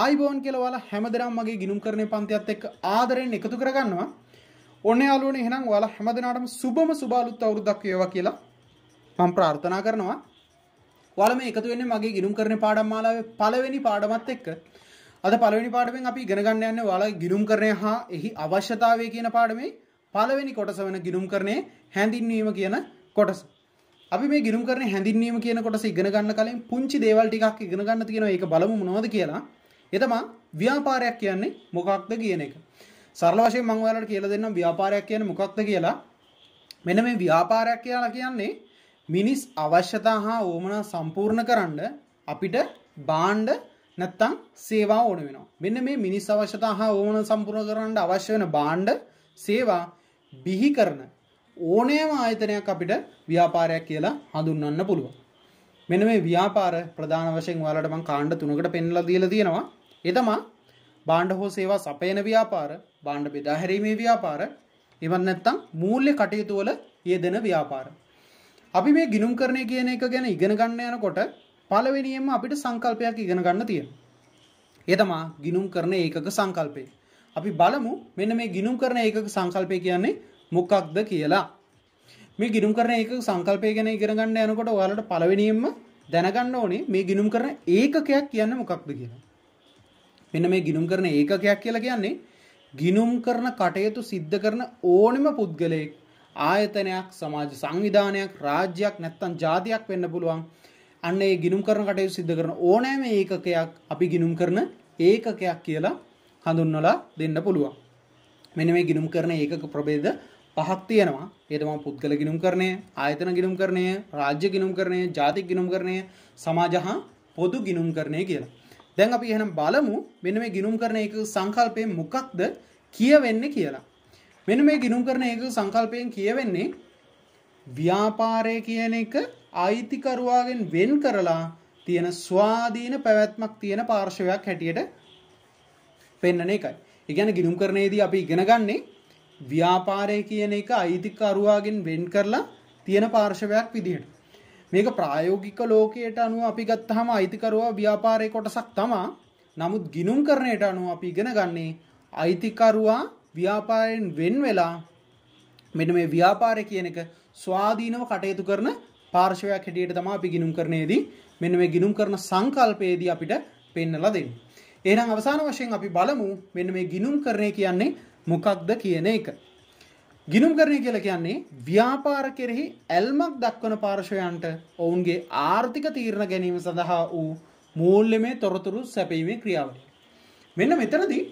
ආයිබෝන් කියලවල හැමදරම් මගේ ගිනුම් කරන පන්තියත් එක් ආදරෙන් එකතු කරගන්නවා ඔන්න යාලුවන එහෙනම් ඔයාලා හැමදෙනාටම සුබම සුබාලුත් අවුරුද්දක් වේවා කියලා මම ප්‍රාර්ථනා කරනවා ඔයාලා මේ එකතු වෙන්නේ මගේ ගිනුම් කරන පාඩම් මාලාවේ පළවෙනි පාඩමත් එක්ක අද පළවෙනි පාඩමෙන් අපි ඉගෙන ගන්න යන්නේ ඔයාලා ගිනුම් කරණය හා එහි අවශ්‍යතාවය කියන පාඩමේ පළවෙනි කොටස වෙන ගිනුම් කරණේ හැඳින්වීම කියන කොටස අපි මේ ගිනුම් කරන හැඳින්වීම කියන කොටස ඉගෙන ගන්න කලින් පුංචි දේවල් ටිකක් ඉගෙන ගන්න තියෙනවා ඒක බලමු මොනවද කියලා එතමා ව්‍යාපාරයක් කියන්නේ මොකක්ද කියන එක. සරල වශයෙන් මම ඔයාලට කියලා දෙන්නම් ව්‍යාපාරයක් කියන්නේ මොකක්ද කියලා. මෙන්න මේ ව්‍යාපාරයක් කියලා කියන්නේ මිනිස් අවශ්‍යතා හා ඕමනා සම්පූර්ණ කරන්න අපිට බාණ්ඩ නැත්තම් සේවා ඕන වෙනවා. මෙන්න මේ මිනිස් අවශ්‍යතා හා ඕන සම්පූර්ණ කරන්න අවශ්‍ය වෙන බාණ්ඩ සේවා බිහි කරන ඕනෑම ආයතනයක් අපිට ව්‍යාපාරයක් කියලා හඳුන්වන්න පුළුවන්. මෙන්න මේ ව්‍යාපාර ප්‍රධාන වශයෙන් ඔයාලට මම කාණ්ඩ තුනකට පෙන්ලා දීලා තියෙනවා. ඒ තමා බාණ්ඩ හෝ සේවා සපයන ව්‍යාපාර බාණ්ඩ බෙදාහැරීමේ ව්‍යාපාර එවන් නැත්තම් මූල්‍ය කටයුතු වල යෙදෙන ව්‍යාපාර. අපි මේ ගිනුම් කරණය කියන එක ගැන ඉගෙන ගන්න යනකොට පළවෙනියෙන්ම අපිට සංකල්පයක් ඉගෙන ගන්න තියෙනවා. ඒ තමා ගිනුම් කරන ඒකක සංකල්පය. අපි බලමු මෙන්න මේ ගිනුම් කරන ඒකක සංකල්පය කියන්නේ මොකක්ද කියලා. මේ ගිනුම් කරන ඒකක සංකල්පය ගැන ඉගෙන ගන්න යනකොට ඔයාලට පළවෙනියෙන්ම දැනගන්න ඕනේ මේ ගිනුම් කරන ඒකකයක් කියන්නේ මොකක්ද කියලා. මෙන්න මේ ගිනුම් කරන ඒකකයක් කියලා කියන්නේ ගිනුම් කරන කටයුතු සිද්ධ කරන ඕනෙම පුද්ගලයෙක් ආයතනයක් සමාජ සංවිධානයක් රාජ්‍යයක් නැත්තම් ජාතියක් වෙන්න පුළුවන් අන්න ඒ ගිනුම් කරන කටයුතු සිද්ධ කරන ඕනෑම ඒකකයක් අපි ගිනුම් කරන ඒකකයක් කියලා හඳුන්වලා දෙන්න පුළුවන් මෙන්න මේ ගිනුම් කරන ඒකක ප්‍රභේද පහක් තියෙනවා ඒ තමයි පුද්ගල ගිනුම් කරණය ආයතන ගිනුම් කරණය රාජ්‍ය ගිනුම් කරණය ජාතික ගිනුම් කරණය සමාජ හා පොදු ගිනුම් කරණය කියලා දැන් අපි එහෙනම් බලමු මෙන්න මේ ගිනුම් කරන එක සංකල්පය මොකක්ද කියවෙන්නේ කියලා. මෙන්න මේ ගිනුම් කරන එක සංකල්පයෙන් කියවෙන්නේ ව්‍යාපාරය කියන එක අයිතිකරුවාගෙන් වෙන් කරලා තියෙන ස්වාධීන පැවැත්මක් තියෙන පාර්ශවයක් හැටියට පෙන්නන එකයි. ඉගැන ගිනුම් කරනයේදී අපි ඉගෙන ගන්නේ ව්‍යාපාරය කියන එක අයිතිකරුවාගෙන් වෙන් කරලා තියෙන පාර්ශවයක් විදිහට. මේක ප්‍රායෝගික ලෝකයට අනුව අපි ගත්තහම අයිතිකරුවා ව්‍යාපාරය කොටසක් තමා නමුත් ගිනුම් කරණයට අනුව අපි ඉගෙන ගන්නේ අයිතිකරුවා ව්‍යාපාරයෙන් වෙන් වෙලා මෙන්න මේ ව්‍යාපාරය කියන එක ස්වාධීනව කටයුතු කරන පාර්ශවයක් හැටියට තමයි අපි ගිනුම් කරණයේදී මෙන්න මේ ගිනුම් කරන සංකල්පයේදී අපිට පෙන්වලා දෙන්නේ. එහෙනම් අවසාන වශයෙන් අපි බලමු මෙන්න මේ ගිනුම් කරණය කියන්නේ මොකක්ද කියන එක. ගිනුම් කරණය කියල කියන්නේ ව්‍යාපාර කෙරෙහි ඇල්මක් දක්වන පාර්ශවයන්ට ඔවුන්ගේ ආර්ථික තීරණ ගැනීම සඳහා වූ මූල්‍යමේ තොරතුරු සැපීමේ ක්‍රියාවලිය. මෙන්න මෙතනදී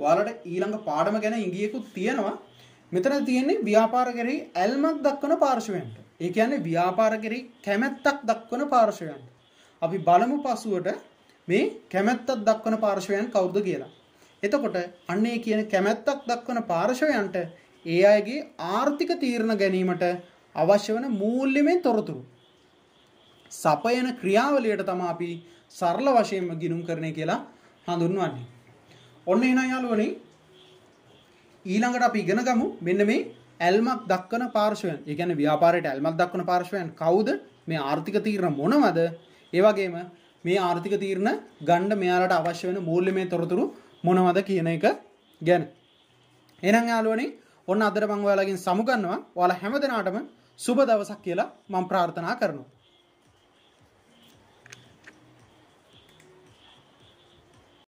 ඔයාලට ඊළඟ පාඩම ගැන ඉංගියකුත් තියෙනවා. මෙතන තියෙන්නේ ව්‍යාපාර කෙරෙහි ඇල්මක් දක්වන පාර්ශවයන්ට. ඒ කියන්නේ ව්‍යාපාර කෙරෙහි කැමැත්තක් දක්වන පාර්ශවයන්ට. අපි බලමු පසුවට මේ කැමැත්තක් දක්වන පාර්ශවයන් කවුද කියලා. එතකොට අන්නේ කියන කැමැත්තක් දක්වන පාර්ශවයන්ට ඒ අයගේ ආර්ථික තීරණ ගැනීමට අවශ්‍ය වන මූල්‍යමය තොරතුරු. සපයන ක්‍රියාවලියට තම අපි සරල වශයෙන්ම ගිනුම් කරණය කියලා හඳුන්වන්නේ. ඔන්න එන යාලුවනි ඊළඟට අපි ඉගෙන ගමු මෙන්න මේ ඇල්මක් දක්වන පාර්ශවයන්. ඒ කියන්නේ ව්‍යාපාරයට ඇල්මක් දක්වන පාර්ශවයන් කවුද? මේ ආර්ථික තීරණ මොනවද? ඒ වගේම මේ ආර්ථික තීරණ ගන්න මෙයාලට අවශ්‍ය වෙන මූල්‍යමය තොරතුරු මොනවද කියන එක ගැන. එහෙනම් යාලුවනේ ඔන්න අදර මං ඔයාලගෙන් සමුගන්නවා ඔයාලා හැමදෙනාටම සුබ දවසක් කියලා මම ප්‍රාර්ථනා කරනවා